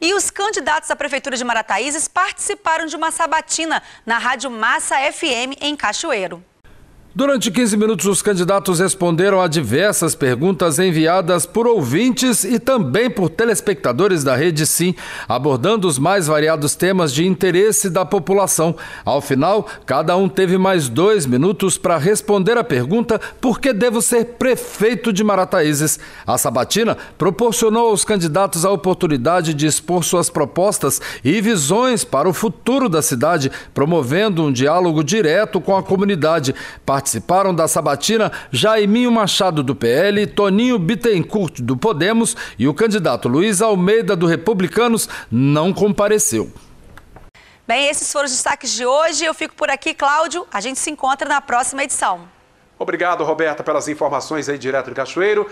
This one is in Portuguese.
E os candidatos à Prefeitura de Marataízes participaram de uma sabatina na Rádio Massa FM em Cachoeiro. Durante 15 minutos, os candidatos responderam a diversas perguntas enviadas por ouvintes e também por telespectadores da Rede Sim, abordando os mais variados temas de interesse da população. Ao final, cada um teve mais dois minutos para responder a pergunta: por que devo ser prefeito de Marataízes? A sabatina proporcionou aos candidatos a oportunidade de expor suas propostas e visões para o futuro da cidade, promovendo um diálogo direto com a comunidade. Participaram da sabatina Jaiminho Machado do PL, Toninho Bittencourt do Podemos e o candidato Luiz Almeida do Republicanos não compareceu. Bem, esses foram os destaques de hoje. Eu fico por aqui, Cláudio. A gente se encontra na próxima edição. Obrigado, Roberta, pelas informações aí direto de Cachoeiro.